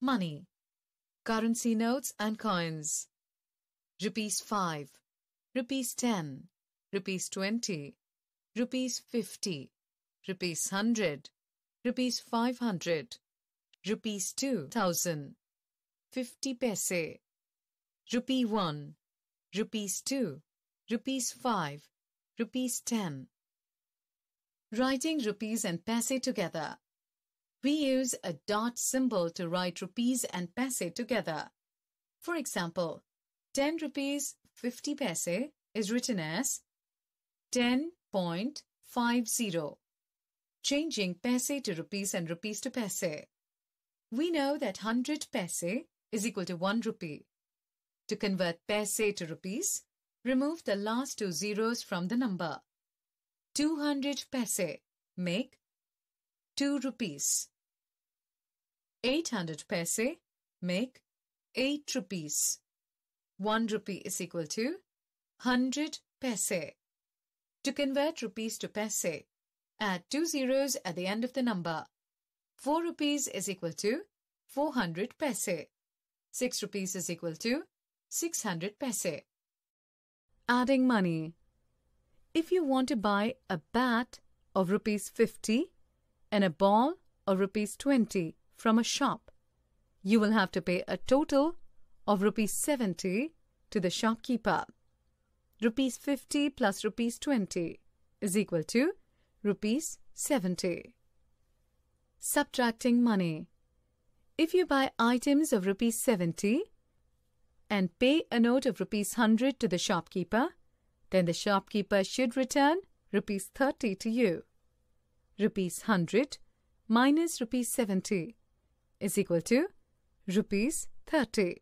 money, currency notes and coins. Rupees 5, Rupees 10, Rupees 20, Rupees 50, Rupees 100, Rupees 500, Rupees 2000, 50 paise, Rupee 1, Rupees 2, Rupees 5, Rupees 10. Writing rupees and paise together we use a dot symbol to write rupees and paise together. For example, 10 rupees 50 paise is written as 10.50, changing paise to rupees and rupees to paise. We know that 100 paise is equal to 1 rupee. To convert paise to rupees, remove the last two zeros from the number. 200 paise make 2 rupees. 800 paise make 8 rupees. 1 rupee is equal to 100 paise. To convert rupees to paise, add two zeros at the end of the number. 4 rupees is equal to 400 paise. 6 rupees is equal to 600 paise. Adding money. If you want to buy a bat of rupees 50, and a ball of rupees 20 from a shop. You will have to pay a total of rupees 70 to the shopkeeper. Rupees 50 plus rupees 20 is equal to rupees 70. Subtracting money. If you buy items of rupees 70 and pay a note of rupees 100 to the shopkeeper, then the shopkeeper should return rupees 30 to you rupees 100 minus rupees 70 is equal to rupees 30.